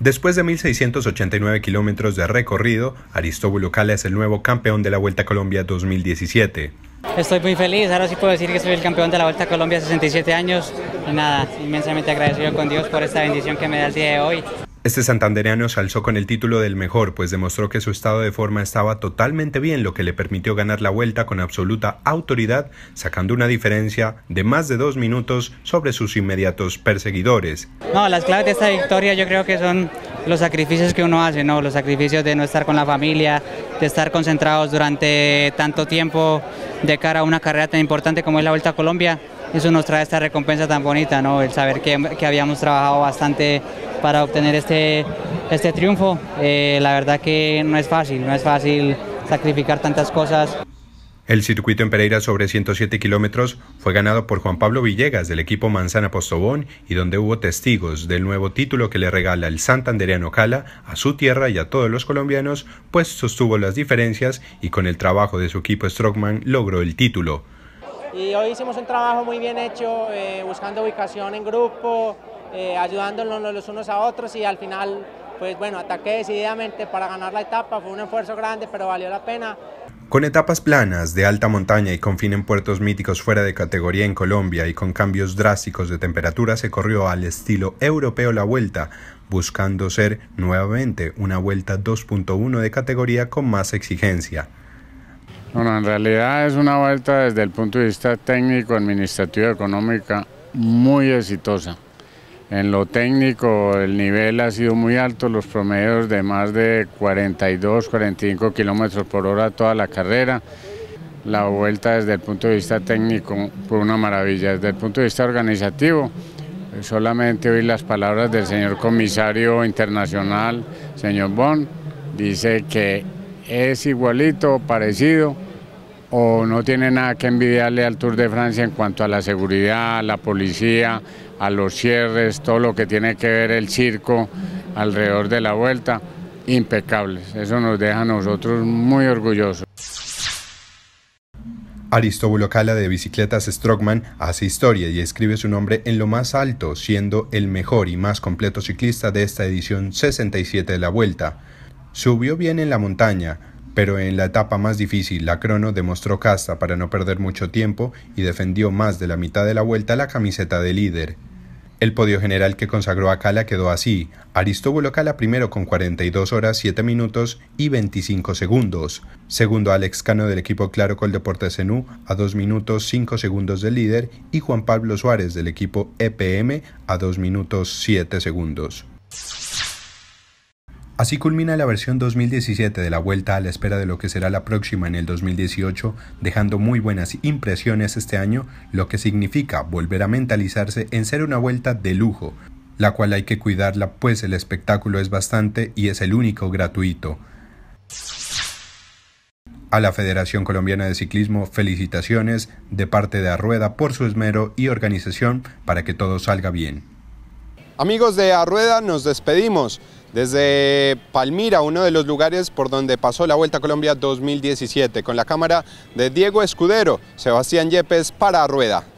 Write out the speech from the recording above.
Después de 1.689 kilómetros de recorrido, Aristóbulo Cala es el nuevo campeón de la Vuelta a Colombia 2017. Estoy muy feliz, ahora sí puedo decir que soy el campeón de la Vuelta a Colombia 67 años y nada, inmensamente agradecido con Dios por esta bendición que me da el día de hoy. Este santandereano se alzó con el título del mejor, pues demostró que su estado de forma estaba totalmente bien, lo que le permitió ganar la vuelta con absoluta autoridad, sacando una diferencia de más de dos minutos sobre sus inmediatos perseguidores. No, las claves de esta victoria yo creo que son los sacrificios que uno hace, ¿no? Los sacrificios de no estar con la familia, de estar concentrados durante tanto tiempo de cara a una carrera tan importante como es la Vuelta a Colombia eso nos trae esta recompensa tan bonita, ¿no? el saber que, habíamos trabajado bastante para obtener este, este triunfo. Eh, la verdad que no es fácil, no es fácil sacrificar tantas cosas. El circuito en Pereira sobre 107 kilómetros fue ganado por Juan Pablo Villegas del equipo Manzana Postobón y donde hubo testigos del nuevo título que le regala el santandereano Cala a su tierra y a todos los colombianos, pues sostuvo las diferencias y con el trabajo de su equipo Strockman logró el título. Y hoy hicimos un trabajo muy bien hecho, eh, buscando ubicación en grupo, eh, ayudándonos los unos a otros y al final, pues bueno, ataqué decididamente para ganar la etapa. Fue un esfuerzo grande, pero valió la pena. Con etapas planas de alta montaña y con fin en puertos míticos fuera de categoría en Colombia y con cambios drásticos de temperatura, se corrió al estilo europeo la vuelta, buscando ser nuevamente una vuelta 2.1 de categoría con más exigencia. Bueno, en realidad es una vuelta desde el punto de vista técnico, administrativo y económica muy exitosa. En lo técnico el nivel ha sido muy alto, los promedios de más de 42, 45 kilómetros por hora toda la carrera. La vuelta desde el punto de vista técnico fue una maravilla. Desde el punto de vista organizativo, solamente oí las palabras del señor comisario internacional, señor Bon, dice que es igualito, parecido o no tiene nada que envidiarle al Tour de Francia en cuanto a la seguridad, a la policía, a los cierres, todo lo que tiene que ver el circo alrededor de la vuelta, impecables. Eso nos deja a nosotros muy orgullosos. Aristóbulo Cala de Bicicletas Strockman hace historia y escribe su nombre en lo más alto, siendo el mejor y más completo ciclista de esta edición 67 de la Vuelta. Subió bien en la montaña, pero en la etapa más difícil, la crono demostró casta para no perder mucho tiempo y defendió más de la mitad de la vuelta la camiseta de líder. El podio general que consagró a Cala quedó así: Aristóbulo Cala primero con 42 horas 7 minutos y 25 segundos. Segundo, Alex Cano del equipo Claro Col Deportes enú a 2 minutos 5 segundos del líder y Juan Pablo Suárez del equipo EPM a 2 minutos 7 segundos. Así culmina la versión 2017 de la vuelta a la espera de lo que será la próxima en el 2018, dejando muy buenas impresiones este año, lo que significa volver a mentalizarse en ser una vuelta de lujo, la cual hay que cuidarla pues el espectáculo es bastante y es el único gratuito. A la Federación Colombiana de Ciclismo, felicitaciones de parte de Arrueda por su esmero y organización para que todo salga bien. Amigos de Arrueda, nos despedimos. Desde Palmira, uno de los lugares por donde pasó la Vuelta a Colombia 2017, con la cámara de Diego Escudero, Sebastián Yepes para Rueda.